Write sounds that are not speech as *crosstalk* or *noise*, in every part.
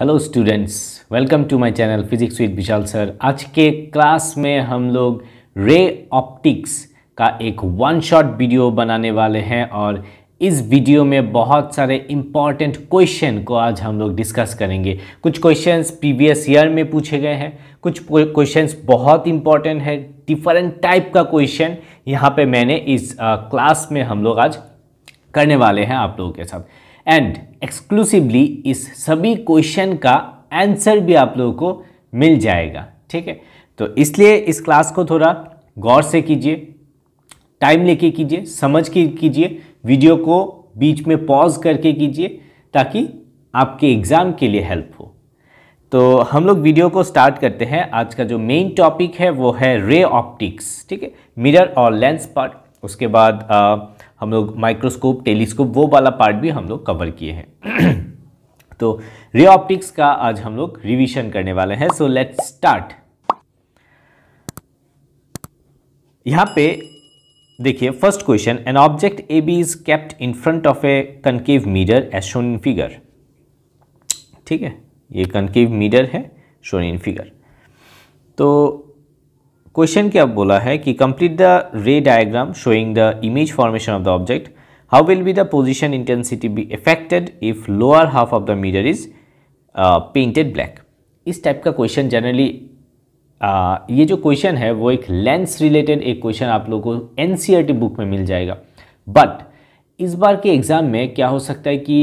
Hello students welcome to my channel physics with Vishal sir आज के class में हम लोग रे ऑप्टिक्स का एक वन शॉट वीडियो बनाने वाले हैं और इस वीडियो में बहुत सारे इम्पॉर्टेंट क्वेश्चन को आज हम लोग डिस्कस करेंगे कुछ क्वेश्चंस प्रीवियस ईयर में पूछे गए हैं कुछ क्वेश्चंस बहुत इंपॉर्टेंट है डिफरेंट टाइप का क्वेश्चन यहाँ पे मैंने इस क्लास में हम लोग आज करने वाले हैं आप लोगों के साथ एंड एक्सक्लूसिवली इस सभी क्वेश्चन का आंसर भी आप लोगों को मिल जाएगा ठीक है तो इसलिए इस क्लास को थोड़ा गौर से कीजिए टाइम लेके कीजिए समझ के कीजिए वीडियो को बीच में पॉज करके कीजिए ताकि आपके एग्ज़ाम के लिए हेल्प हो तो हम लोग वीडियो को स्टार्ट करते हैं आज का जो मेन टॉपिक है वो है रे ऑप्टिक्स ठीक है मिरर और लेंस पार्ट उसके बाद आ, हम लोग माइक्रोस्कोप टेलीस्कोप वो वाला पार्ट भी हम लोग कवर किए हैं *clears throat* तो रे ऑप्टिक्स का आज हम लोग रिविजन करने वाले हैं सो लेट स्टार्ट यहाँ पे देखिए first question an object A B is kept in front of a concave mirror as shown in figure ठीक है ये कनकेव मीटर है शोन इन फिगर तो क्वेश्चन क्या बोला है कि complete the ray diagram showing the image formation of the object how will be the position intensity be affected if lower half of the mirror is painted black इस type का question generally uh, ये जो question है वो एक lens related एक question आप लोगों को एन बुक e में मिल जाएगा बट इस बार के एग्ज़ाम में क्या हो सकता है कि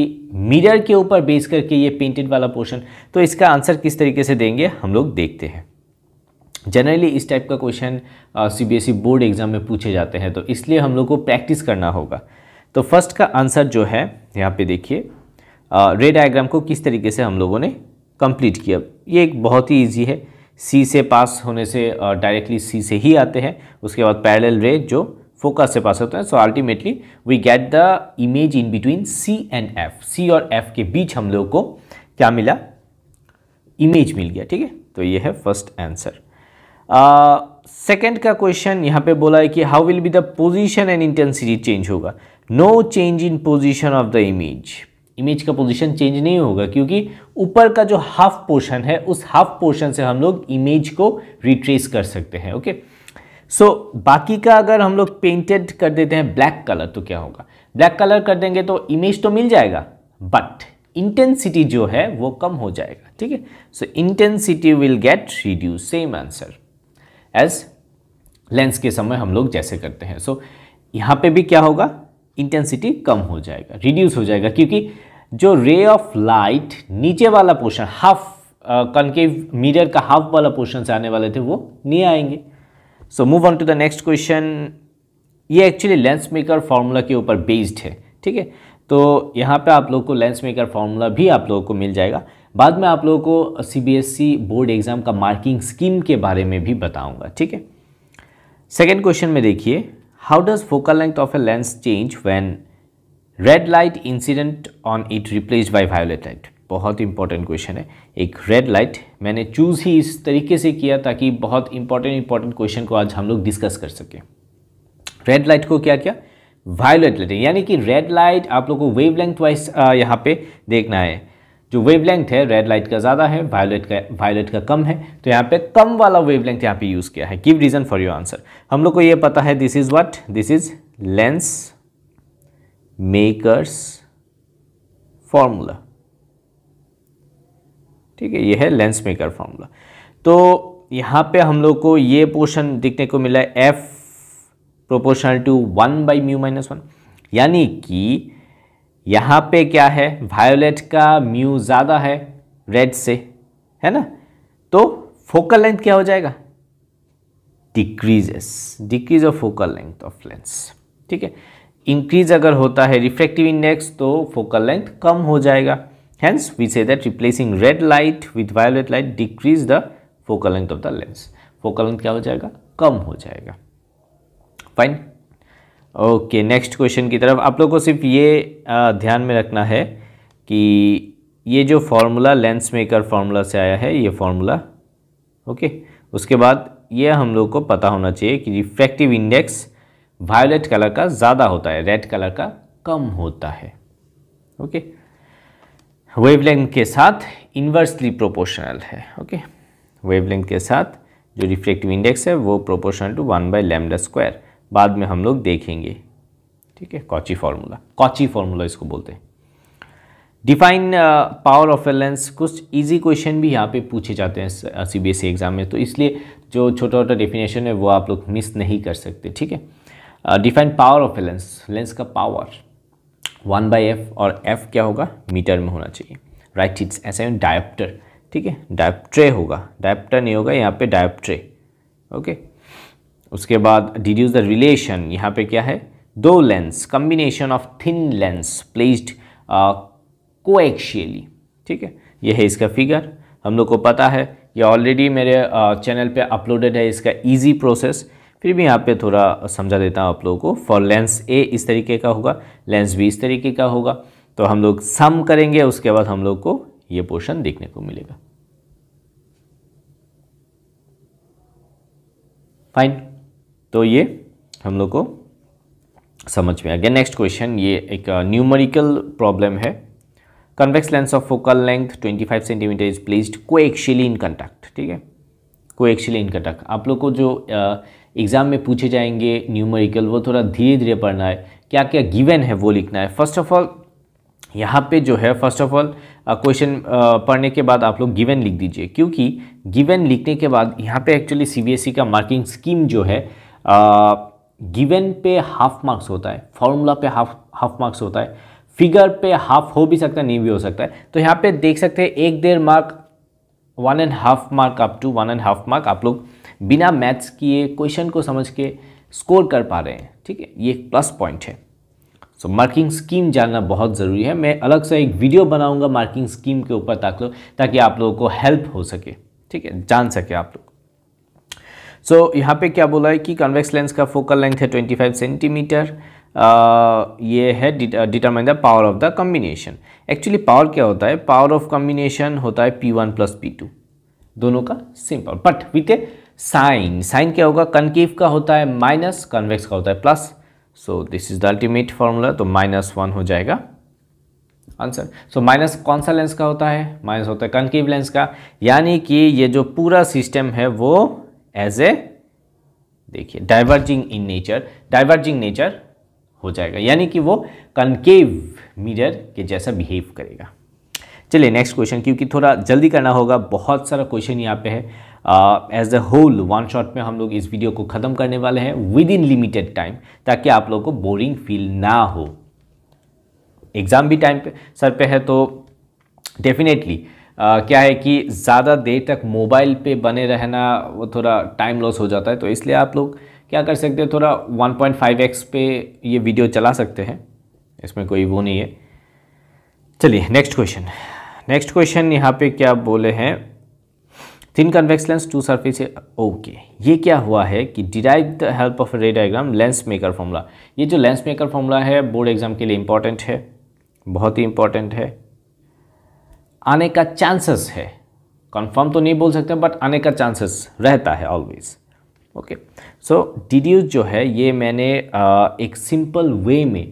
मिरर के ऊपर बेस करके ये पेंटेड वाला पोर्शन तो इसका आंसर किस तरीके से देंगे हम लोग देखते हैं जनरली इस टाइप का क्वेश्चन सीबीएसई बोर्ड एग्ज़ाम में पूछे जाते हैं तो इसलिए हम लोग को प्रैक्टिस करना होगा तो फर्स्ट का आंसर जो है यहाँ पे देखिए रे uh, डायग्राम को किस तरीके से हम लोगों ने कंप्लीट किया ये एक बहुत ही ईजी है सी से पास होने से डायरेक्टली uh, सी से ही आते हैं उसके बाद पैरेलल रे जो फोकस से पास होते हैं so ultimately we get the image in between C and F C और एफ के बीच हम लोग को क्या मिला इमेज मिल गया ठीक है तो ये है फर्स्ट आंसर सेकेंड का क्वेश्चन यहाँ पे बोला है कि how will be the position and intensity change होगा no change in position of the image image का पोजिशन चेंज नहीं होगा क्योंकि ऊपर का जो हाफ पोर्शन है उस हाफ पोर्शन से हम लोग इमेज को रिट्रेस कर सकते हैं ओके सो so, बाकी का अगर हम लोग पेंटेड कर देते हैं ब्लैक कलर तो क्या होगा ब्लैक कलर कर देंगे तो इमेज तो मिल जाएगा बट इंटेंसिटी जो है वो कम हो जाएगा ठीक है so intensity will get reduce same answer as lens के समय हम लोग जैसे करते हैं सो so, यहाँ पे भी क्या होगा इंटेंसिटी कम हो जाएगा रिड्यूस हो जाएगा क्योंकि जो रे ऑफ लाइट नीचे वाला पोर्शन हाफ कनकेव मिरर का हाफ वाला पोर्शन से आने वाले थे वो नहीं आएंगे so move on to the next question ये एक्चुअली लेंस मेकर फार्मूला के ऊपर बेस्ड है ठीक है तो यहाँ पे आप लोग को लेंस मेकर फार्मूला भी आप लोगों को मिल जाएगा बाद में आप लोगों को सीबीएसई e बोर्ड एग्ज़ाम का मार्किंग स्कीम के बारे में भी बताऊंगा ठीक है सेकेंड क्वेश्चन में देखिए how does focal length of a lens change when red light incident on it replace by violet light बहुत इंपॉर्टेंट क्वेश्चन है एक रेड लाइट मैंने चूज़ ही इस तरीके से किया ताकि बहुत इंपॉर्टेंट इंपॉर्टेंट क्वेश्चन को आज हम लोग डिस्कस कर सकें रेड लाइट को क्या क्या वायोलेट लाइट यानी कि रेड लाइट आप लोग को वेव लेंथ वाइज यहाँ पे देखना है जो वेवलेंथ है रेड लाइट का ज़्यादा है वायोलेट का वायोलेट का कम है तो यहाँ पे कम वाला वेवलेंथ यहाँ पे यूज़ किया है give reason for your answer हम लोग को ये पता है this is what this is lens makers formula ठीक है ये है लेंस मेकर फॉर्मूला तो यहाँ पे हम लोग को ये पोर्शन दिखने को मिला है F proportional to one by mu minus one यानी कि यहाँ पे क्या है वायोलेट का म्यू ज़्यादा है रेड से है ना तो फोकल लेंथ क्या हो जाएगा decreases decrease of focal length of lens ठीक है इंक्रीज अगर होता है रिफ्लेक्टिव इंडेक्स तो फोकल लेंथ कम हो जाएगा hence we say that replacing red light with violet light decrease the focal length of the lens focal length क्या हो जाएगा कम हो जाएगा फाइन ओके नेक्स्ट क्वेश्चन की तरफ आप लोग को सिर्फ ये ध्यान में रखना है कि ये जो फार्मूला लेंस मेकर फार्मूला से आया है ये फार्मूला ओके उसके बाद ये हम लोग को पता होना चाहिए कि रिफ्रैक्टिव इंडेक्स वायोलेट कलर का ज़्यादा होता है रेड कलर का कम होता है ओके वेवलेंथ के साथ इन्वर्सली प्रोपोर्शनल है ओके वेवलेंथ के साथ जो रिफ्लेक्टिव इंडेक्स है वो proportional to one by lambda square बाद में हम लोग देखेंगे ठीक है कॉची फार्मूला कॉची फार्मूला इसको बोलते हैं डिफाइन पावर ऑफ एलेंस कुछ इजी क्वेश्चन भी यहाँ पे पूछे जाते हैं C B S E exam में तो इसलिए जो छोटा छोटा डेफिनेशन है वो आप लोग मिस नहीं कर सकते ठीक है define power of a lens lens का पावर वन बाई एफ और एफ क्या होगा मीटर में होना चाहिए राइट इट्स ऐसा डायप्टर ठीक है डायप्ट्रे होगा डायप्टर नहीं होगा यहाँ पे डायप्ट्रे ओके उसके बाद डिड्यूस द रिलेशन यहाँ पे क्या है दो lens combination of thin lens placed coaxially ठीक है यह है इसका फिगर हम लोग को पता है ये ऑलरेडी मेरे चैनल uh, पे अपलोडेड है इसका इजी प्रोसेस फिर भी यहाँ पे थोड़ा समझा देता हूँ आप लोगों को फॉर लेंस ए इस तरीके का होगा लेंस बी इस तरीके का होगा तो हम लोग सम करेंगे उसके बाद हम लोग को ये पोर्शन देखने को मिलेगा फाइन तो ये हम लोग को समझ में आ गया नेक्स्ट क्वेश्चन ये एक न्यूमरिकल uh, प्रॉब्लम है convex lens of focal length 25 centimetre is placed coaxially in contact ठीक है कोएक्शियली इन कंटैक्ट आप लोग को जो एग्ज़ाम uh, में पूछे जाएंगे न्यूमरिकल वो थोड़ा धीरे धीरे पढ़ना है क्या क्या गिवन है वो लिखना है फर्स्ट ऑफ ऑल यहाँ पे जो है फर्स्ट ऑफ ऑल क्वेश्चन पढ़ने के बाद आप लोग गिवन लिख दीजिए क्योंकि गिवन लिखने के बाद यहाँ पे एक्चुअली सीबीएसई e का मार्किंग स्कीम जो है गिवन पे हाफ मार्क्स होता है फॉर्मूला पे हाफ हाफ मार्क्स होता है फिगर पे हाफ हो भी सकता है नहीं भी हो सकता है तो यहाँ पे देख सकते हैं एक डेढ़ mark one and half mark up to one and half mark आप लोग बिना मैथ्स किए क्वेश्चन को समझ के स्कोर कर पा रहे हैं ठीक है ये एक प्लस पॉइंट है सो मार्किंग स्कीम जानना बहुत ज़रूरी है मैं अलग से एक वीडियो बनाऊंगा मार्किंग स्कीम के ऊपर ताकि ताकि आप लोगों को हेल्प हो सके ठीक है जान सके आप लोग सो so, यहाँ पे क्या बोला है कि कन्वेक्स लेंस का फोकल लेंथ है 25 सेंटीमीटर ये है determine the power of the combination actually power क्या होता है पावर ऑफ कम्बिनेशन होता है P one plus P two दोनों का simple but with a sign sign क्या होगा कनकेव का होता है माइनस कन्वेक्स का होता है plus so this is the ultimate formula तो माइनस वन हो जाएगा आंसर सो माइनस कौन सा लेंस का होता है माइनस होता है कनकेव लेंस का यानी कि ये जो पूरा सिस्टम है वो एज ए देखिए diverging in nature diverging nature हो जाएगा यानी कि वो कनकेव मिरर के जैसा बिहेव करेगा चलिए नेक्स्ट क्वेश्चन क्योंकि थोड़ा जल्दी करना होगा बहुत सारा क्वेश्चन यहाँ पे है as a whole one shot में हम लोग इस वीडियो को ख़त्म करने वाले हैं विद इन लिमिटेड टाइम ताकि आप लोगों को बोरिंग फील ना हो एग्ज़ाम भी टाइम पे सर पे है तो डेफिनेटली आ, क्या है कि ज़्यादा देर तक मोबाइल पे बने रहना वो थोड़ा टाइम लॉस हो जाता है तो इसलिए आप लोग क्या कर सकते हैं थोड़ा 1.5x पे ये वीडियो चला सकते हैं इसमें कोई वो नहीं है चलिए नेक्स्ट क्वेश्चन नेक्स्ट क्वेश्चन यहाँ पे क्या बोले हैं thin convex lens two surface okay ये क्या हुआ है कि derive the help of ray diagram lens maker formula ये जो लेंस मेकर फॉर्मूला है बोर्ड एग्जाम के लिए इंपॉर्टेंट है बहुत ही इंपॉर्टेंट है आने का चांसेस है कंफर्म तो नहीं बोल सकते बट आने का चांसेस रहता है ऑलवेज ओके सो डिड्यूस जो है ये मैंने आ, एक सिंपल वे में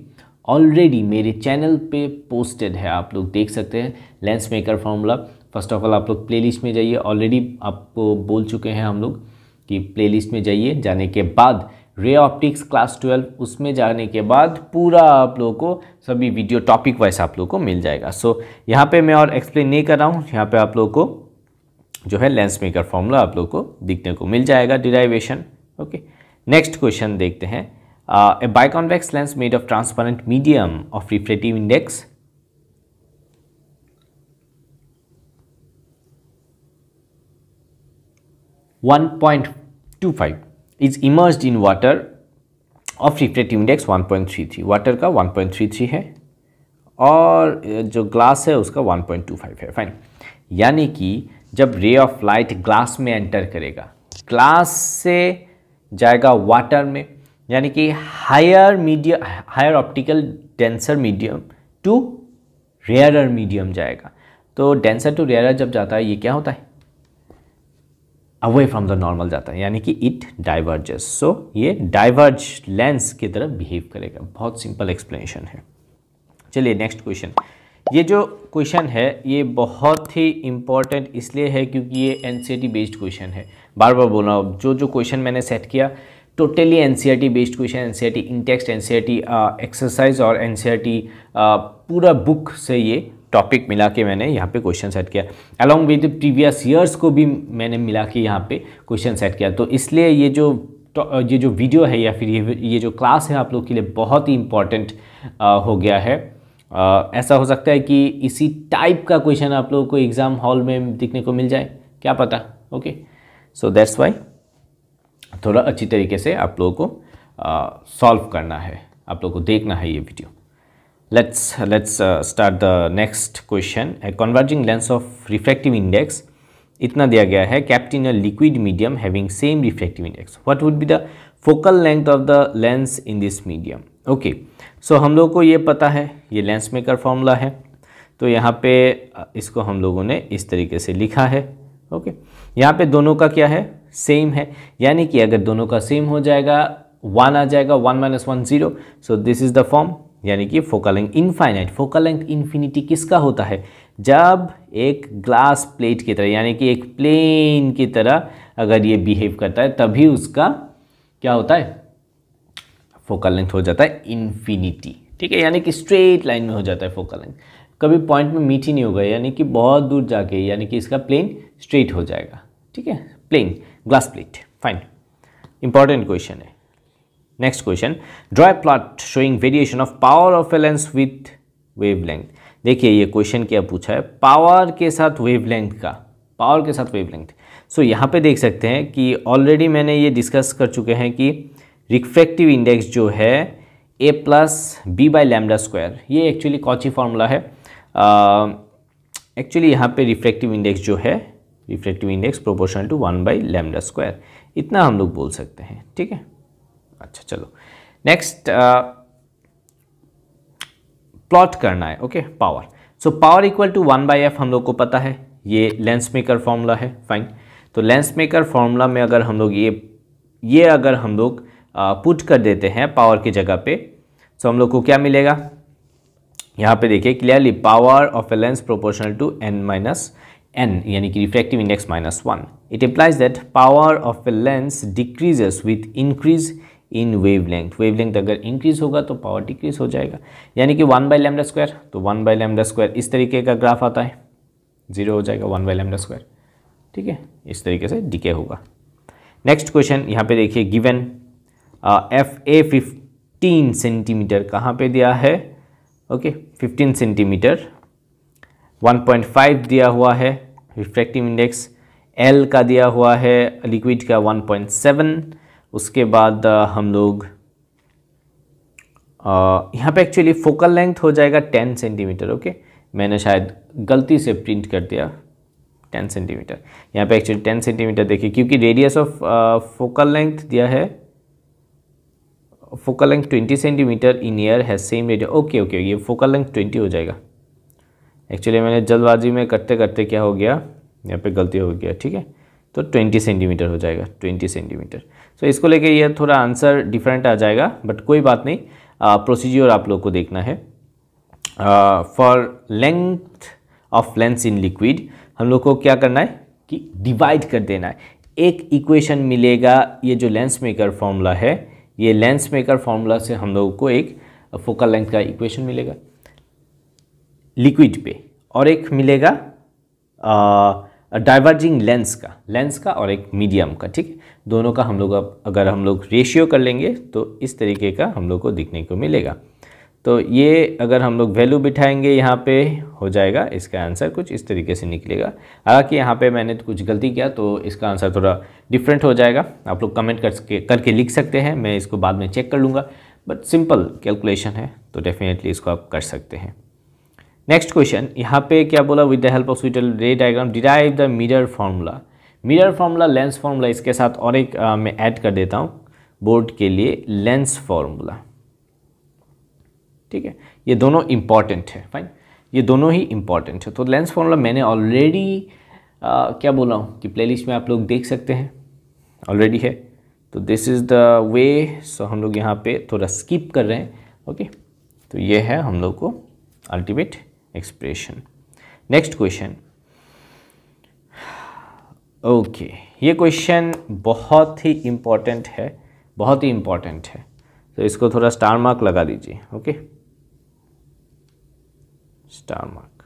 ऑलरेडी मेरे चैनल पे पोस्टेड है आप लोग देख सकते हैं lens maker formula first of all आप लोग प्लेलिस्ट में जाइए ऑलरेडी आपको बोल चुके हैं हम लोग कि प्लेलिस्ट में जाइए जाने के बाद रे ऑप्टिक्स क्लास ट्वेल्व उसमें जाने के बाद पूरा आप लोगों को सभी वीडियो टॉपिक वाइज आप लोगों को मिल जाएगा सो so, यहाँ पे मैं और एक्सप्लेन नहीं कर रहा हूँ यहाँ पे आप लोगों को जो है लेंस मेकर फॉर्मूला आप लोगों को दिखने को मिल जाएगा डिराइवेशन ओके नेक्स्ट क्वेश्चन देखते हैं a biconvex lens made of transparent medium of refractive index one point two five is immerse in water of refractive index 1.33 water का 1.33 है और जो ग्लास है उसका 1.25 है फाइन यानी कि जब रे ऑफ लाइट ग्लास में एंटर करेगा ग्लास से जाएगा वाटर में यानी कि higher medium higher optical denser medium to rarer medium जाएगा तो डेंसर टू रेयरर जब जाता है ये क्या होता है अवे फ्रॉम द नॉर्मल जाता है यानी कि इट डाइवर्जेस सो ये डाइवर्ज लेंस की तरफ बिहेव करेगा बहुत सिंपल एक्सप्लेनेशन है चलिए नेक्स्ट क्वेश्चन ये जो क्वेश्चन है ये बहुत ही इम्पॉर्टेंट इसलिए है क्योंकि ये एन बेस्ड क्वेश्चन है बार बार बोल रहा हूँ जो जो क्वेश्चन मैंने सेट किया totally N based question N C T intext N exercise और एन e uh, पूरा बुक से ये टॉपिक मिला के मैंने यहाँ पे क्वेश्चन सेट किया अलॉन्ग विद प्रीवियस ईयर्स को भी मैंने मिला के यहाँ पे क्वेश्चन सेट किया तो इसलिए ये जो ये जो वीडियो है या फिर ये ये जो क्लास है आप लोग के लिए बहुत ही इम्पॉर्टेंट हो गया है आ, ऐसा हो सकता है कि इसी टाइप का क्वेश्चन आप लोगों को एग्ज़ाम हॉल में दिखने को मिल जाए क्या पता ओके सो दैट्स वाई थोड़ा अच्छी तरीके से आप लोगों को सॉल्व करना है आप लोगों को देखना है ये video let's let's uh, start the next question a converging lens of refractive index इतना दिया गया है kept in a liquid medium having same refractive index what would be the focal length of the lens in this medium okay so हम लोग को ये पता है ये लेंस मेकर फॉर्मूला है तो यहाँ पे इसको हम लोगों ने इस तरीके से लिखा है ओके okay. यहाँ पे दोनों का क्या है सेम है यानी कि अगर दोनों का सेम हो जाएगा वन आ जाएगा one minus one zero so this is the form यानी कि focal length infinite focal length infinity किसका होता है जब एक ग्लास प्लेट की तरह यानी कि एक प्लेन की तरह अगर ये बिहेव करता है तभी उसका क्या होता है फोकल लेंथ हो जाता है इन्फिनिटी ठीक है यानी कि स्ट्रेट लाइन में हो जाता है फोकल लेंथ कभी पॉइंट में मीठी नहीं होगा यानी कि बहुत दूर जाके यानी कि इसका प्लेन स्ट्रेट हो जाएगा ठीक है plane glass plate fine important question है next question draw plot showing variation of power of a lens with wave with देखिए ये क्वेश्चन क्या पूछा है पावर के साथ वेवलेंथ का पावर के साथ वेवलेंथ सो so, यहाँ पे देख सकते हैं कि ऑलरेडी मैंने ये डिस्कस कर चुके हैं कि रिफ्लेक्टिव इंडेक्स जो है A plus B by lambda square ये एक्चुअली कौची फार्मूला है एक्चुअली uh, यहाँ पे रिफ्लेक्टिव इंडेक्स जो है reflective index proportional to one by lambda square इतना हम लोग बोल सकते हैं ठीक है अच्छा चलो नेक्स्ट प्लॉट uh, करना है okay power so power equal to one by F हम लोग को पता है ये लेंस मेकर फॉर्मूला है फाइन तो लेंस मेकर फॉर्मूला में अगर हम लोग ये ये अगर हम लोग पुट uh, कर देते हैं पावर की जगह पे तो हम लोग को क्या मिलेगा यहाँ पे देखिए clearly power of a lens proportional to N minus N यानी कि refractive index minus one it implies that power of a lens decreases with increase in wavelength wavelength अगर इंक्रीज होगा तो पावर डिक्रीज हो जाएगा यानी कि वन बाई लेमडा स्क्वायर तो वन बाई लेमडा स्क्वायर इस तरीके का ग्राफ आता है जीरो हो जाएगा वन बाई लेमडा स्क्वायर ठीक है इस तरीके से डिके होगा नेक्स्ट क्वेश्चन यहाँ पे देखिए given F a fifteen centimetre कहाँ पे दिया है okay fifteen centimetre one point five दिया हुआ है रिफ्रैक्टिव इंडेक्स एल का दिया हुआ है लिक्विड का वन पॉइंट सेवन उसके बाद हम लोग यहाँ पे एक्चुअली फोकल लेंथ हो जाएगा टेन सेंटीमीटर ओके मैंने शायद गलती से प्रिंट कर दिया टेन सेंटीमीटर यहाँ पे एक्चुअली टेन सेंटीमीटर देखिए क्योंकि रेडियस ऑफ फोकल लेंथ दिया है focal length twenty centimetre in air है सेम रेडियस ओके ओके ये फोकल लेंथ ट्वेंटी हो जाएगा एक्चुअली मैंने जल्दबाजी में करते करते क्या हो गया यहाँ पर गलती हो गया ठीक है तो ट्वेंटी सेंटीमीटर हो जाएगा ट्वेंटी सेंटीमीटर सो so, इसको लेके ये थोड़ा आंसर डिफरेंट आ जाएगा बट कोई बात नहीं प्रोसीजर आप लोग को देखना है for length of lens in liquid हम लोग को क्या करना है कि डिवाइड कर देना है एक इक्वेशन मिलेगा ये जो लेंस मेकर फॉर्मूला है ये लेंस मेकर फॉर्मूला से हम लोगों को एक फोकल लेंथ का इक्वेशन मिलेगा लिक्विड पे और एक मिलेगा डाइवर्जिंग लेंस का लेंस का और एक मीडियम का ठीक दोनों का हम लोग अब अगर हम लोग रेशियो कर लेंगे तो इस तरीके का हम लोग को दिखने को मिलेगा तो ये अगर हम लोग वैल्यू बिठाएंगे यहाँ पे हो जाएगा इसका आंसर कुछ इस तरीके से निकलेगा हालाँकि यहाँ पे मैंने तो कुछ गलती किया तो इसका आंसर थोड़ा डिफरेंट हो जाएगा आप लोग कमेंट करके करके लिख सकते हैं मैं इसको बाद में चेक कर लूँगा बट सिंपल कैलकुलेशन है तो डेफिनेटली इसको आप कर सकते हैं नेक्स्ट क्वेश्चन यहाँ पे क्या बोला with the help of suitable ray diagram derive the mirror formula mirror formula lens formula इसके साथ और एक आ, मैं ऐड कर देता हूँ बोर्ड के लिए लेंस फार्मूला ठीक है ये दोनों इम्पॉर्टेंट है फाइन ये दोनों ही इम्पॉर्टेंट है तो लेंस फार्मूला मैंने ऑलरेडी क्या बोला हूँ कि प्ले में आप लोग देख सकते हैं ऑलरेडी है तो this is the way so हम लोग यहाँ पे थोड़ा स्किप कर रहे हैं ओके okay? तो ये है हम लोग को ultimate expression next question okay ये क्वेश्चन बहुत ही इम्पॉर्टेंट है बहुत ही इम्पॉर्टेंट है तो इसको थोड़ा स्टार मार्क लगा दीजिए ओके स्टार मार्क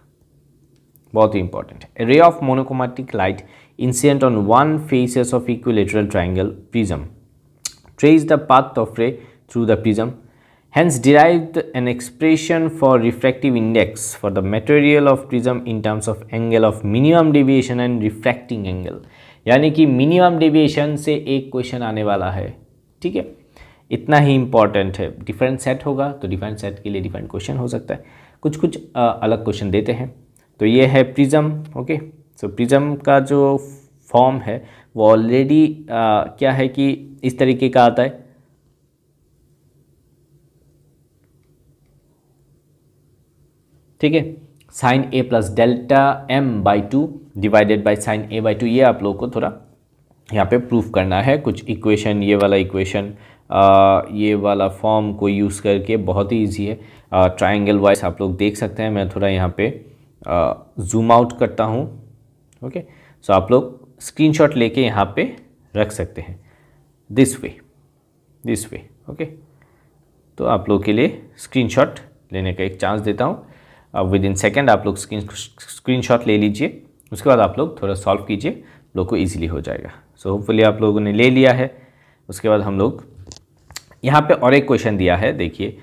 बहुत ही इंपॉर्टेंट है ray of monochromatic light incident on one faces of equilateral triangle prism trace the path of ray through the prism hence derived an expression for refractive index for the material of prism in terms of angle of minimum deviation and refracting angle यानी कि minimum deviation से एक question आने वाला है ठीक है इतना ही इम्पॉर्टेंट है डिफरेंट सेट होगा तो डिफरेंट सेट के लिए डिफरेंट क्वेश्चन हो सकता है कुछ कुछ आ, अलग क्वेश्चन देते हैं तो ये है प्रिज्म ओके सो प्रिज्म का जो फॉर्म है वो ऑलरेडी क्या है कि इस तरीके का आता है ठीक है sine A plus delta M by two divided by sine A by two ये आप लोगों को थोड़ा यहाँ पे प्रूफ करना है कुछ इक्वेशन ये वाला इक्वेशन ये वाला फॉर्म को यूज़ करके बहुत ही इजी है ट्राइंगल वाइज आप लोग देख सकते हैं मैं थोड़ा यहाँ पे जूम आउट करता हूँ ओके सो आप लोग स्क्रीनशॉट लेके यहाँ पर रख सकते हैं this way this way okay तो आप लोग के लिए स्क्रीनशॉट लेने का एक चांस देता हूँ अब विद इन सेकेंड आप लोग स्क्रीन शॉट ले लीजिए उसके बाद आप लोग थोड़ा सॉल्व कीजिए लोग को ईजिली हो जाएगा सो so, होपफुली आप लोगों ने ले लिया है उसके बाद हम लोग यहाँ पे और एक क्वेश्चन दिया है देखिए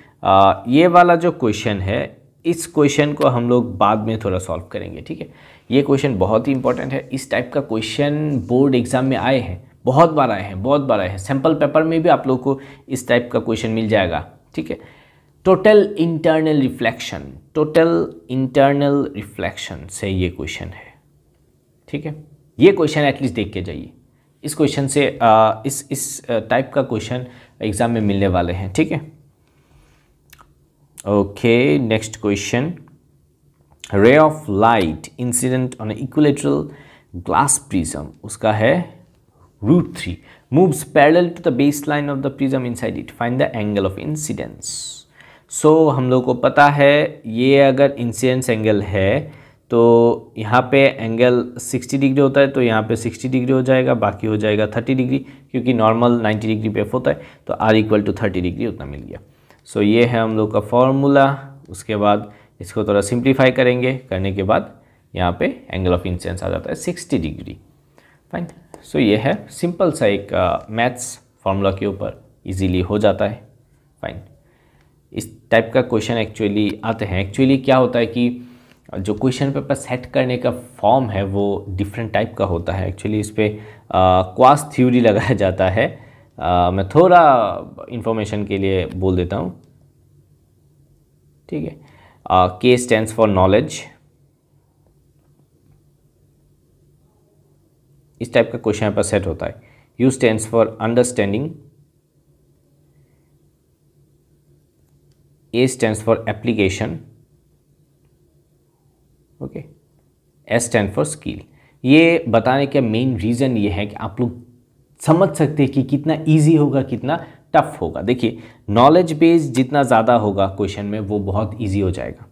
ये वाला जो क्वेश्चन है इस क्वेश्चन को हम लोग बाद में थोड़ा सॉल्व करेंगे ठीक है ये क्वेश्चन बहुत ही इंपॉर्टेंट है इस टाइप का क्वेश्चन बोर्ड एग्जाम में आए हैं बहुत बार आए हैं बहुत बार आए हैं सैम्पल पेपर में भी आप लोग को इस टाइप का क्वेश्चन मिल जाएगा ठीक है total internal reflection total internal reflection से ये क्वेश्चन है ठीक है ये क्वेश्चन एटलीस्ट देख के जाइए इस क्वेश्चन से आ, इस इस टाइप का क्वेश्चन एग्ज़ाम में मिलने वाले हैं ठीक है okay next question ray of light incident on equilateral glass prism उसका है root three moves parallel to the base line of the prism inside it find the angle of incidence so so, हम लोग को पता है ये अगर incidence angle है तो यहाँ पे एंगल 60 डिग्री होता है तो यहाँ पे 60 डिग्री हो जाएगा बाकी हो जाएगा 30 डिग्री क्योंकि नॉर्मल 90 डिग्री पे एफ होता है तो R equal to thirty degree उतना मिल गया सो so, ये है हम लोग का फॉर्मूला उसके बाद इसको थोड़ा सिंप्लीफाई करेंगे करने के बाद यहाँ पे एंगल ऑफ इंसिडेंस आ जाता है sixty degree fine so so, ये है सिंपल सा एक मैथ्स uh, फार्मूला के ऊपर ईजीली हो जाता है फाइन टाइप का क्वेश्चन एक्चुअली आते हैं एक्चुअली क्या होता है कि जो क्वेश्चन पेपर सेट करने का फॉर्म है वो डिफरेंट टाइप का होता है एक्चुअली इस पर क्वास थ्योरी लगाया जाता है आ, मैं थोड़ा इन्फॉर्मेशन के लिए बोल देता हूँ ठीक है के स्टैंड्स फॉर नॉलेज इस टाइप का क्वेश्चन पेपर सेट होता है U stands for understanding A stands for application okay S stand for skill ये बताने का मेन रीज़न ये है कि आप लोग समझ सकते हैं कि कितना ईजी होगा कितना टफ होगा देखिए नॉलेज बेस जितना ज़्यादा होगा क्वेश्चन में वो बहुत ईजी हो जाएगा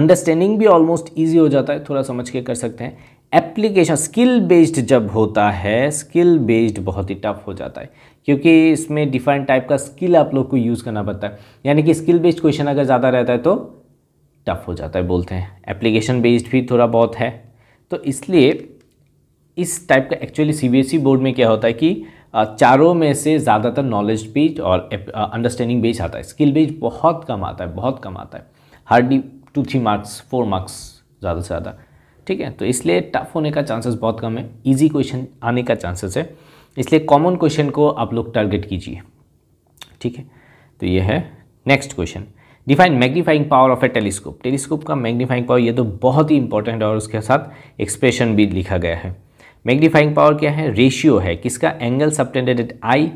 अंडरस्टैंडिंग भी ऑलमोस्ट ईजी हो जाता है थोड़ा समझ के कर सकते हैं एप्लीकेशन स्किल बेस्ड जब होता है स्किल बेस्ड बहुत ही टफ हो जाता है क्योंकि इसमें डिफरेंट टाइप का स्किल आप लोग को यूज़ करना पड़ता है यानी कि स्किल बेस्ड क्वेश्चन अगर ज़्यादा रहता है तो टफ हो जाता है बोलते हैं एप्लीकेशन बेस्ड भी थोड़ा बहुत है तो इसलिए इस टाइप का एक्चुअली ई बोर्ड में क्या होता है कि चारों में से ज़्यादातर नॉलेज बेस्ड और अंडरस्टैंडिंग बेस्ड आता है स्किल बेस्ड बहुत कम आता है बहुत कम आता है hardly two three marks four marks ज़्यादा से ज़्यादा ठीक है तो इसलिए टफ होने का चांसेस बहुत कम है इजी क्वेश्चन आने का चांसेस है इसलिए कॉमन क्वेश्चन को आप लोग टारगेट कीजिए ठीक है तो ये है next question define magnifying power of a telescope telescope का मैग्नीफाइंग पावर ये तो बहुत ही इंपॉर्टेंट है और उसके साथ एक्सप्रेशन भी लिखा गया है मैग्नीफाइंग पावर क्या है रेशियो है किसका angle subtended at eye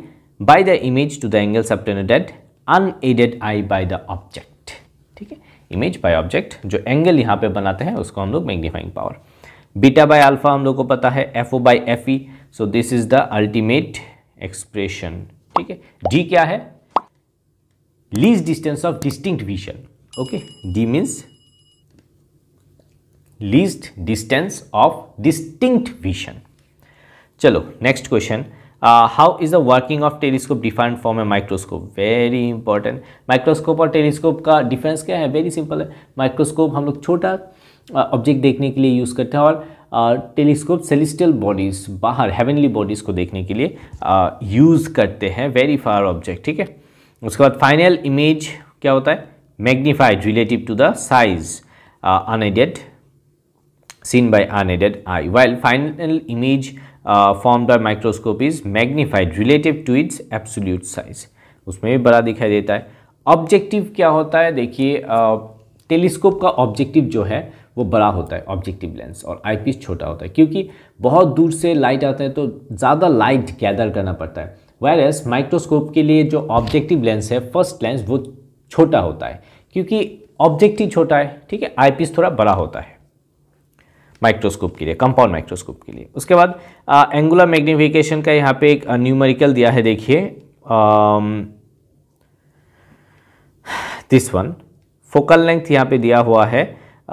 by the image to the angle subtended at unaided eye by the object ठीक है इमेज बाय ऑब्जेक्ट जो एंगल यहाँ पे बनाते हैं उसको हम लोग magnifying power beta by alpha हम लोग को पता है F O by F E so this is the ultimate expression ठीक है डी क्या है least distance of distinct vision okay D means lease distance of distinct vision चलो next question uh, how is the working of telescope defined from a microscope very important microscope और telescope का difference क्या है very simple है microscope हम लोग छोटा object uh, देखने के लिए use करते हैं और टेलीस्कोप सेलिस्टियल बॉडीज़ बाहर हेवनली बॉडीज़ को देखने के लिए यूज़ करते हैं वेरी फार ऑब्जेक्ट ठीक है उसके बाद फाइनल इमेज क्या होता है magnified relative to the size unaided seen by unaided eye while final image form the microscope is magnified relative to its absolute size उसमें भी बड़ा दिखाई देता है ऑब्जेक्टिव क्या होता है देखिए टेलीस्कोप uh, का ऑब्जेक्टिव जो है वो बड़ा होता है ऑब्जेक्टिव लेंस और आईपीस छोटा होता है क्योंकि बहुत दूर से लाइट आता है तो ज़्यादा लाइट गैदर करना पड़ता है वायरस माइक्रोस्कोप के लिए जो ऑब्जेक्टिव लेंस है फर्स्ट लेंस वो छोटा होता है क्योंकि ऑब्जेक्टिव छोटा है ठीक है आईपीस थोड़ा बड़ा होता है माइक्रोस्कोप के लिए कंपाउंड माइक्रोस्कोप के लिए उसके बाद एंगुलर मैग्निफिकेशन का यहाँ पे एक न्यूमेरिकल दिया है देखिए दिस वन फोकल लेंथ यहाँ पे दिया हुआ है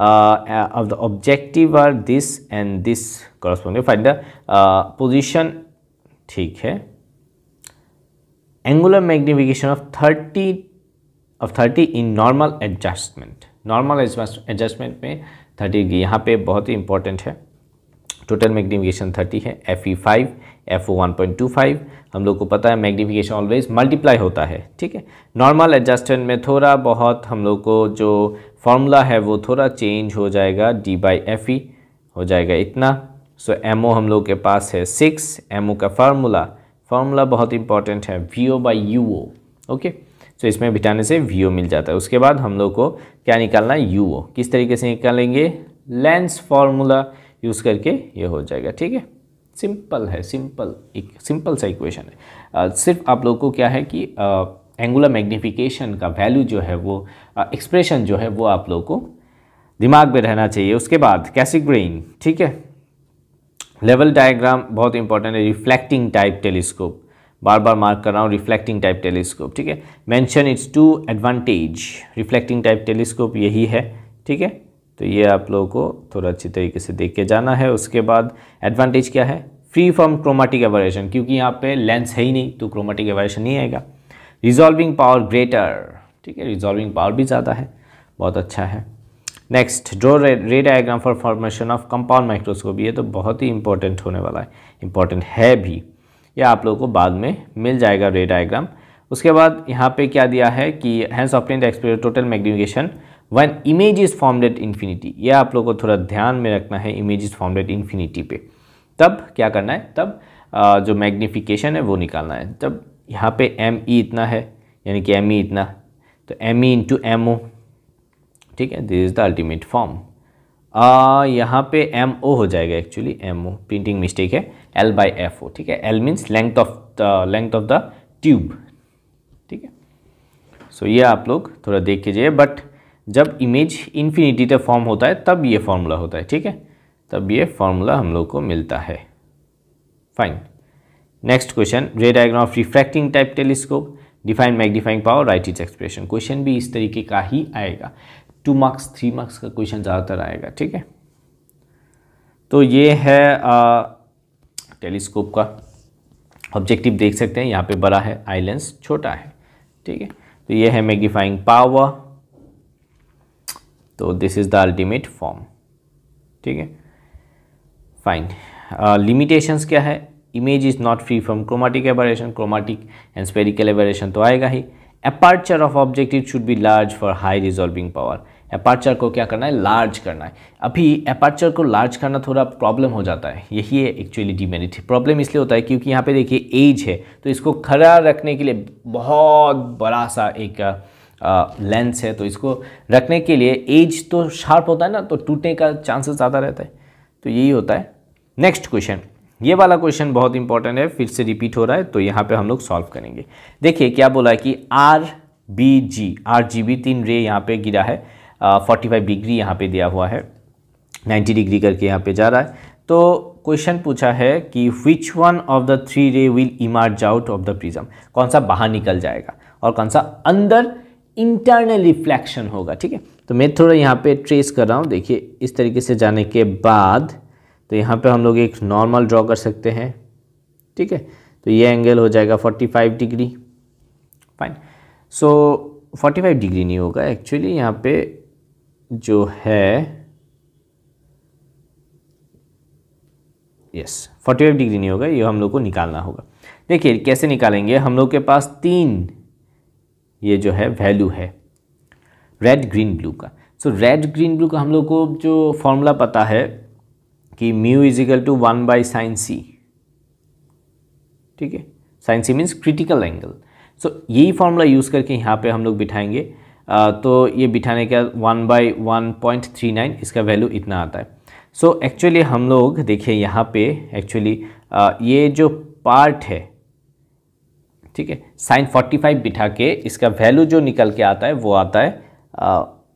of the objective are this and this corresponding find the position ठीक है angular magnification of thirty of thirty in normal adjustment normal adjustment में थर्टी यहाँ पे बहुत ही इंपॉर्टेंट है टोटल मैग्नीफिकेशन थर्टी है F E five F O one point two five हम लोग को पता है मैग्नीफिकेशन ऑलवेज मल्टीप्लाई होता है ठीक है नॉर्मल एडजस्टमेंट में थोड़ा बहुत हम लोग को जो फार्मूला है वो थोड़ा चेंज हो जाएगा डी बाई एफ ई हो जाएगा इतना सो एम ओ हम लोग के पास है सिक्स एम ओ का फार्मूला फार्मूला बहुत इंपॉर्टेंट है V O by U O okay so तो इसमें बिठाने से वी मिल जाता है उसके बाद हम लोग को क्या निकालना है यू किस तरीके से निकालेंगे लेंस फॉर्मूला यूज़ करके ये हो जाएगा ठीक है सिंपल है सिंपल एक सिंपल सा इक्वेशन है आ, सिर्फ आप लोग को क्या है कि एंगुलर मैग्निफिकेशन का वैल्यू जो है वो एक्सप्रेशन जो है वो आप लोग को दिमाग में रहना चाहिए उसके बाद कैसिक ब्रेन ठीक है लेवल डायग्राम बहुत इंपॉर्टेंट है रिफ्लेक्टिंग टाइप टेलीस्कोप बार बार मार्क कर रहा हूँ रिफ्लेक्टिंग टाइप टेलीस्कोप ठीक है mention its two advantage reflecting type telescope यही है ठीक है तो ये आप लोगों को थोड़ा अच्छी तरीके से देख के जाना है उसके बाद एडवांटेज क्या है फ्री फ्रॉम क्रोमेटिक एवरेशन क्योंकि यहाँ पे लेंस है ही नहीं तो क्रोमेटिक एवरेशन नहीं आएगा रिजॉल्विंग पावर ग्रेटर ठीक है रिजॉल्विंग पावर भी ज़्यादा है बहुत अच्छा है next draw ray diagram for formation of compound microscope ये तो बहुत ही इंपॉर्टेंट होने वाला है इंपॉर्टेंट है भी यह आप लोगों को बाद में मिल जाएगा रे डायग्राम उसके बाद यहाँ पे क्या दिया है कि hence print express total magnification when image is form at infinity यह आप लोग को थोड़ा ध्यान में रखना है image is form at infinity पे तब क्या करना है तब जो मैग्निफिकेशन है वो निकालना है जब यहाँ पे एम ई इतना है यानी कि एम ई इतना तो M E into M O ठीक है this is the ultimate form यहाँ पे एम ओ हो जाएगा actually M O printing mistake है एल बाई एफ ओ ठीक है L means length of length of the tube ठीक है सो ये आप लोग थोड़ा देख के जाइए बट जब इमेज इन्फिनिटी तक फॉर्म होता है तब ये फॉर्मूला होता है ठीक है तब ये फॉर्मूला हम लोग को मिलता है fine next question ray diagram of refracting type telescope define magnifying power write its expression question भी इस तरीके का ही आएगा टू मार्क्स थ्री मार्क्स का क्वेश्चन ज़्यादातर आएगा ठीक है तो ये है आ, टेलीस्कोप का ऑब्जेक्टिव देख सकते हैं यहाँ पे बड़ा है आई लेंस छोटा है ठीक है तो ये है मैग्नीफाइंग पावर तो this is the ultimate form ठीक है फाइन लिमिटेशंस uh, क्या है image is not free from chromatic aberration chromatic and spherical aberration तो आएगा ही aperture of objective should be large for high resolving power aperture को क्या करना है लार्ज करना है अभी अपार्चर को लार्ज करना थोड़ा प्रॉब्लम हो जाता है यही है एक्चुअली डिमेरिट प्रॉब्लम इसलिए होता है क्योंकि यहाँ पे देखिए एज है तो इसको खड़ा रखने के लिए बहुत बड़ा सा एक लेंस है तो इसको रखने के लिए एज तो शार्प होता है ना तो टूटने का चांसेस ज़्यादा रहता है तो यही होता है नेक्स्ट क्वेश्चन ये वाला क्वेश्चन बहुत इंपॉर्टेंट है फिर से रिपीट हो रहा है तो यहाँ पर हम लोग सॉल्व करेंगे देखिए क्या बोला है कि R B G R G B तीन रे यहाँ पर गिरा है फोर्टी फाइव डिग्री यहाँ पे दिया हुआ है नाइन्टी डिग्री करके यहाँ पे जा रहा है तो क्वेश्चन पूछा है कि which one of the three ray will emerge out of the prism कौन सा बाहर निकल जाएगा और कौन सा अंदर इंटरनल रिफ्लेक्शन होगा ठीक है तो मैं थोड़ा यहाँ पे ट्रेस कर रहा हूँ देखिए इस तरीके से जाने के बाद तो यहाँ पे हम लोग एक नॉर्मल ड्रॉ कर सकते हैं ठीक है तो ये एंगल हो जाएगा 45 degree fine so so, 45 degree नहीं होगा एक्चुअली यहाँ पे जो है यस फोर्टी फाइव डिग्री नहीं होगा ये हम लोग को निकालना होगा देखिए कैसे निकालेंगे हम लोग के पास तीन ये जो है वैल्यू है रेड ग्रीन ब्लू का सो रेड ग्रीन ब्लू का हम लोग को जो फॉर्मूला पता है कि mu is equal to one by sine C ठीक है sine C means critical angle so यही फॉर्मूला यूज़ करके यहाँ पे हम लोग बिठाएंगे तो ये बिठाने का one by one point three nine इसका वैल्यू इतना आता है सो so, एक्चुअली हम लोग देखिए यहाँ पे एक्चुअली ये जो पार्ट है ठीक है साइन फोर्टी फाइव बिठा के इसका वैल्यू जो निकल के आता है वो आता है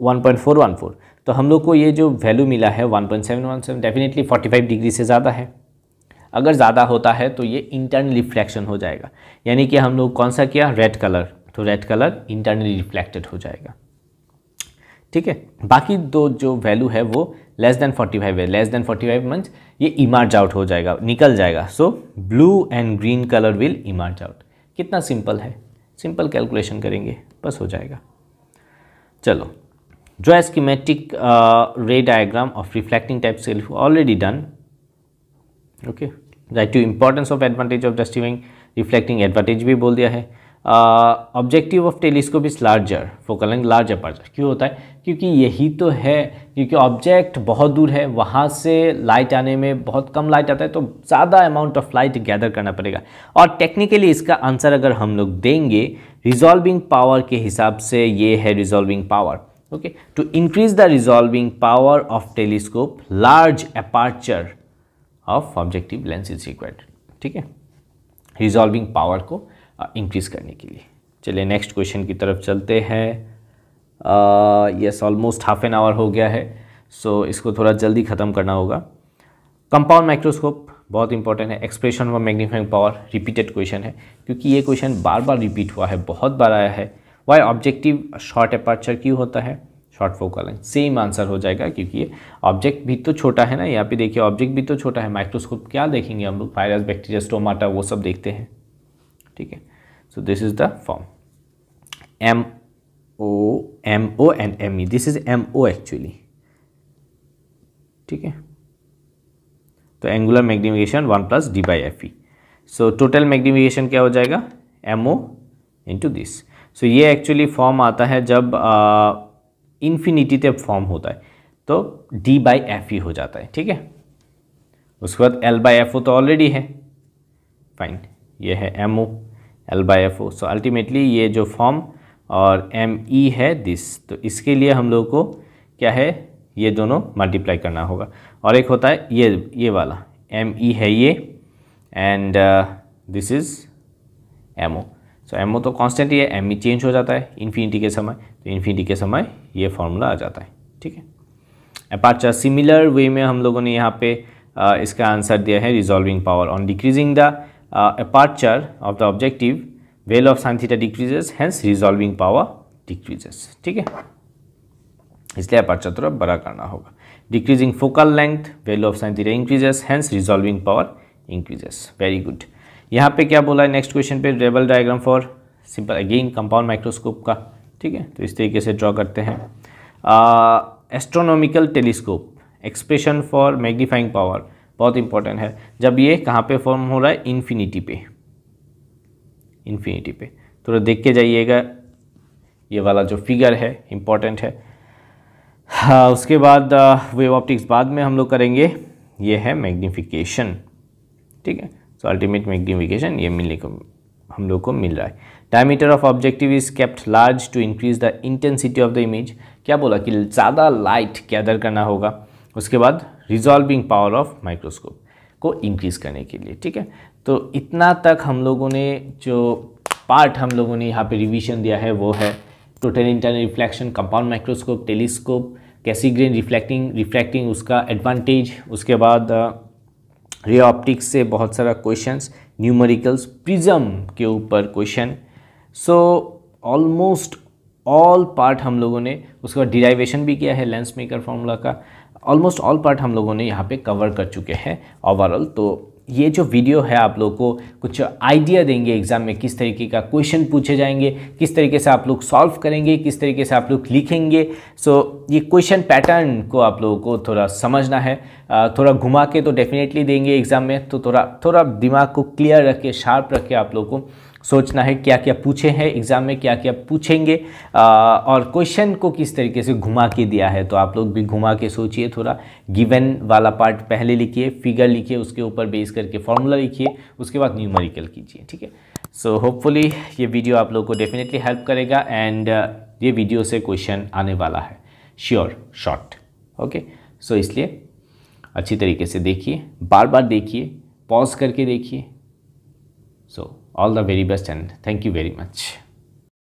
one point four one four तो हम लोग को ये जो वैल्यू मिला है one point seven one seven definitely forty five degree से ज़्यादा है अगर ज़्यादा होता है तो ये इंटरनल रिफ्लेक्शन हो जाएगा यानी कि हम लोग कौन सा किया रेड कलर तो रेड कलर इंटरनली रिफ्लेक्टेड हो जाएगा ठीक है बाकी दो जो वैल्यू है वो लेस देन 45 है लेस देन 45 फाइव मंथ ये इमार्ज आउट हो जाएगा निकल जाएगा so blue and green colour will emerge out कितना सिंपल है सिंपल कैलकुलेशन करेंगे बस हो जाएगा चलो जो schematic ray diagram of reflecting type cell already done okay write two importance of advantage of डस्टिविंग रिफ्लेक्टिंग एडवांटेज भी बोल दिया है objective of telescope is larger focal length large aperture क्यों होता है क्योंकि यही तो है क्योंकि ऑब्जेक्ट बहुत दूर है वहाँ से लाइट आने में बहुत कम लाइट आता है तो ज़्यादा अमाउंट ऑफ लाइट गैदर करना पड़ेगा और टेक्निकली इसका आंसर अगर हम लोग देंगे रिजॉल्विंग पावर के हिसाब से ये है resolving power okay to increase the resolving power of telescope large aperture of objective lens is required ठीक है रिजॉल्विंग पावर को इंक्रीज़ करने के लिए चलिए नेक्स्ट क्वेश्चन की तरफ चलते हैं yes almost half an hour हो गया है सो so, इसको थोड़ा जल्दी ख़त्म करना होगा कंपाउंड माइक्रोस्कोप बहुत इंपॉर्टेंट है expression of magnifying power repeated question है क्योंकि ये क्वेश्चन बार बार रिपीट हुआ है बहुत बार आया है वाई ऑब्जेक्टिव शॉर्ट अपर्चर क्यों होता है short focal length same answer हो जाएगा क्योंकि ये ऑब्जेक्ट भी तो छोटा है ना यहाँ पे देखिए ऑब्जेक्ट भी तो छोटा है माइक्रोस्कोप क्या देखेंगे हम लोग वायरस बैक्टीरिया स्टोमाटा वो सब देखते हैं ठीक है so this is the form M O M O and M E this is M O actually ठीक है तो angular magnification one plus D by F E so total magnification क्या हो जाएगा M O into this so ये actually form आता है जब इन्फिनिटी तब फॉर्म होता है तो डी बाई एफ ई हो जाता है ठीक है उसके बाद एल बाई एफ ओ तो ऑलरेडी है फाइन ये है M O L by F O so ultimately ये जो फॉर्म और एम ई e है दिस तो इसके लिए हम लोग को क्या है ये दोनों मल्टीप्लाई करना होगा और एक होता है ये ये वाला एम ई e है ये and this is M O so M O तो कॉन्स्टेंट ही है एम ई चेंज हो जाता है इन्फिनिटी के समय तो इन्फिनिटी के समय ये फॉर्मूला आ जाता है ठीक है अपाचा सिमिलर वे में हम लोगों ने यहाँ पे uh, इसका आंसर दिया है resolving power on decreasing the uh, aperture of the objective value of sin theta decreases hence resolving power decreases ठीक है इसलिए अपार्चर थोड़ा बड़ा करना होगा decreasing focal length value of sine theta increases hence resolving power increases very good यहाँ पे क्या बोला है नेक्स्ट क्वेश्चन पे labelled diagram for simple again compound microscope का ठीक है तो इस तरीके से ड्रॉ करते हैं astronomical telescope expression for magnifying power बहुत इंपॉर्टेंट है जब ये कहाँ पे फॉर्म हो रहा है इन्फिनिटी पे इन्फिनिटी पे थोड़ा तो देख के जाइएगा ये वाला जो फिगर है इम्पॉर्टेंट है हाँ उसके बाद वेव uh, ऑप्टिक्स बाद में हम लोग करेंगे ये है मैग्निफिकेशन ठीक है सो अल्टीमेट मैग्निफिकेशन ये मिलने को हम लोग को मिल रहा है diameter of objective is kept large to increase the intensity of the image क्या बोला कि ज़्यादा लाइट गैदर करना होगा उसके बाद रिजॉल्विंग पावर ऑफ माइक्रोस्कोप को इंक्रीज़ करने के लिए ठीक है तो इतना तक हम लोगों ने जो पार्ट हम लोगों ने यहाँ पे रिवीजन दिया है वो है total internal reflection compound microscope telescope Cassegrain reflecting reflecting उसका एडवांटेज उसके बाद रे uh, ऑप्टिक्स से बहुत सारा क्वेश्चंस न्यूमेरिकल्स प्रिज्म के ऊपर question so almost all part हम लोगों ने उसका डिराइवेशन भी किया है लेंस मेकर फॉर्मूला का ऑलमोस्ट ऑल पार्ट हम लोगों ने यहाँ पे कवर कर चुके हैं ओवरऑल तो ये जो वीडियो है आप लोग को कुछ आइडिया देंगे एग्जाम में किस तरीके का क्वेश्चन पूछे जाएंगे किस तरीके से आप लोग सॉल्व करेंगे किस तरीके से आप लोग लिखेंगे सो so, ये क्वेश्चन पैटर्न को आप लोगों को थोड़ा समझना है थोड़ा घुमा के तो डेफिनेटली देंगे एग्ज़ाम में तो थोड़ा थोड़ा दिमाग को क्लियर रख के शार्प रख के आप लोग को सोचना है क्या क्या पूछे हैं एग्ज़ाम में क्या क्या पूछेंगे आ, और क्वेश्चन को किस तरीके से घुमा के दिया है तो आप लोग भी घुमा के सोचिए थोड़ा गिवन वाला पार्ट पहले लिखिए फिगर लिखिए उसके ऊपर बेस करके फॉर्मूला लिखिए उसके बाद न्यूमेरिकल कीजिए ठीक है सो होपफुली ये वीडियो आप लोग को डेफिनेटली हेल्प करेगा एंड ये वीडियो से क्वेश्चन आने वाला है श्योर शॉर्ट ओके सो इसलिए अच्छी तरीके से देखिए बार बार देखिए पॉज करके देखिए सो so, all the very best and thank you very much